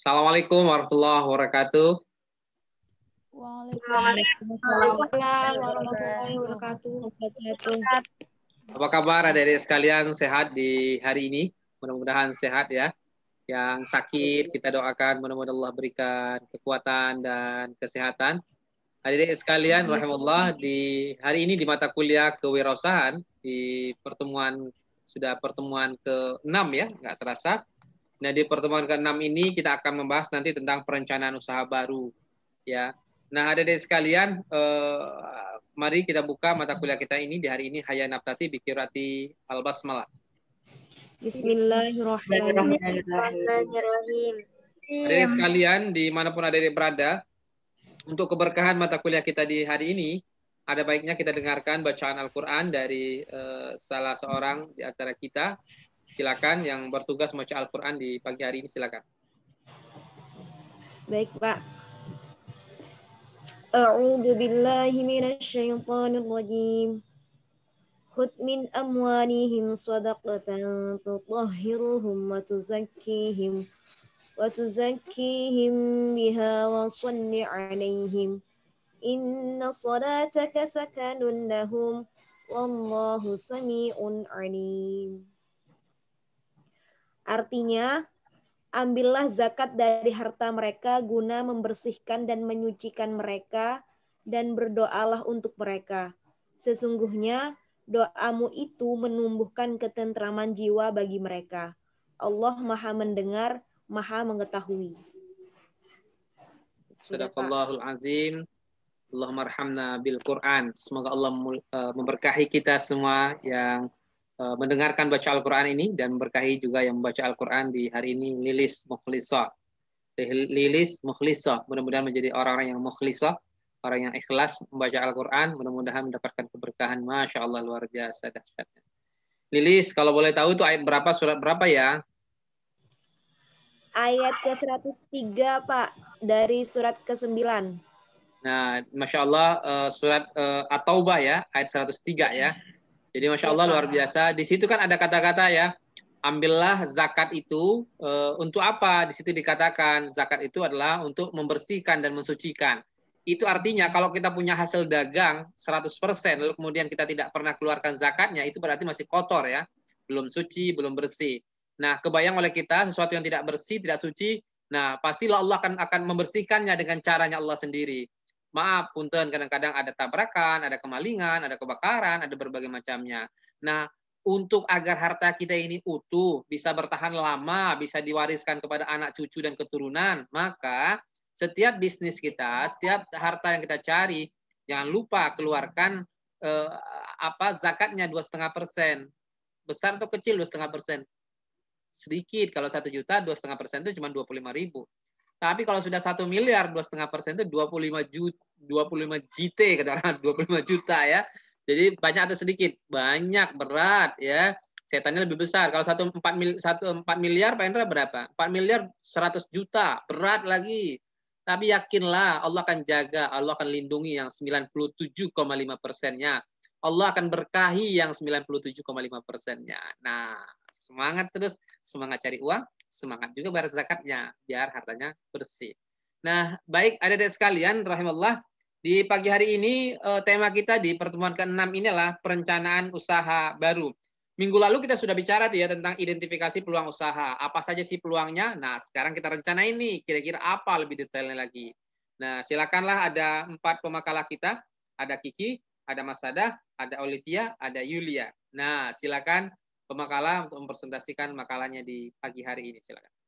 Assalamualaikum warahmatullahi wabarakatuh. Waalaikumsalam warahmatullahi wabarakatuh. Apa kabar adik-adik sekalian sehat di hari ini? Mudah-mudahan sehat ya. Yang sakit kita doakan mudah-mudahan Allah berikan kekuatan dan kesehatan. Adik-adik sekalian rahimallah di hari ini di mata kuliah kewirausahaan di pertemuan sudah pertemuan ke-6 ya, nggak terasa. Nah, di pertemuan ke-6 ini kita akan membahas nanti tentang perencanaan usaha baru. Ya. Nah, ada dari sekalian, eh, mari kita buka mata kuliah kita ini di hari ini Haya Naftati Bikirati Al-Basmalah. Bismillahirrahmanirrahim. Ada dari sekalian, dimanapun ada yang berada, untuk keberkahan mata kuliah kita di hari ini, ada baiknya kita dengarkan bacaan Al-Quran dari uh, salah seorang di antara kita silakan yang bertugas membaca Al-Quran di pagi hari ini silakan. Baik Pak. A'udhu billahi minasyaitanir rajim. Khut min amwanihim sadaqatan tutahhiruhum wa tuzakkihim wa tuzakkihim biha wa sunni 'alaihim. Inna salataka sakanun lahum wallahu sami'un 'alim. Artinya, ambillah zakat dari harta mereka guna membersihkan dan menyucikan mereka dan berdoalah untuk mereka. Sesungguhnya doamu itu menumbuhkan ketentraman jiwa bagi mereka. Allah Maha mendengar, Maha mengetahui. Sadaqallahul azim. Allah marhamna bil Quran. Semoga Allah eh, memberkahi kita semua yang Eh, mendengarkan baca Al-Quran ini dan berkahi juga yang membaca Al-Quran di hari ini Lilis Mukhlisah. Lilis Mukhlisah. Mudah-mudahan menjadi orang-orang yang mukhlisah, orang yang ikhlas membaca Al-Quran, mudah-mudahan mendapatkan keberkahan. Masya Allah, luar biasa dahsyatnya. Lilis, kalau boleh tahu itu ayat berapa, surat berapa ya? Ayat ke-103, Pak, dari surat ke-9. Nah, Masya Allah, eh, surat uh, At-Taubah ya, ayat 103 ya. Jadi masya Allah luar biasa. Di situ kan ada kata-kata ya, ambillah zakat itu e, untuk apa? Di situ dikatakan zakat itu adalah untuk membersihkan dan mensucikan. Itu artinya kalau kita punya hasil dagang 100% lalu kemudian kita tidak pernah keluarkan zakatnya itu berarti masih kotor ya, belum suci, belum bersih. Nah, kebayang oleh kita sesuatu yang tidak bersih, tidak suci, nah pastilah Allah akan akan membersihkannya dengan caranya Allah sendiri maaf punten kadang-kadang ada tabrakan, ada kemalingan, ada kebakaran, ada berbagai macamnya. Nah, untuk agar harta kita ini utuh, bisa bertahan lama, bisa diwariskan kepada anak cucu dan keturunan, maka setiap bisnis kita, setiap harta yang kita cari, jangan lupa keluarkan eh, apa zakatnya dua setengah persen, besar atau kecil dua setengah persen, sedikit kalau satu juta dua setengah persen itu cuma dua puluh lima ribu tapi kalau sudah satu miliar, dua setengah persen itu 25 juta, 25 JT katakanlah 25 juta ya. Jadi banyak atau sedikit? Banyak, berat ya. Setannya lebih besar. Kalau satu empat miliar, satu empat miliar, Pak Indra berapa? Empat miliar seratus juta, berat lagi. Tapi yakinlah Allah akan jaga, Allah akan lindungi yang 97,5 persennya. Allah akan berkahi yang 97,5 persennya. Nah, semangat terus, semangat cari uang, semangat juga bayar zakatnya biar hartanya bersih. Nah, baik ada dari sekalian rahimallah di pagi hari ini eh, tema kita di pertemuan ke-6 inilah perencanaan usaha baru. Minggu lalu kita sudah bicara tuh ya tentang identifikasi peluang usaha. Apa saja sih peluangnya? Nah, sekarang kita rencana ini kira-kira apa lebih detailnya lagi. Nah, silakanlah ada empat pemakalah kita. Ada Kiki, ada Mas Sada, ada Olivia, ada Yulia. Nah, silakan pemakalah untuk mempresentasikan makalahnya di pagi hari ini. Silakan.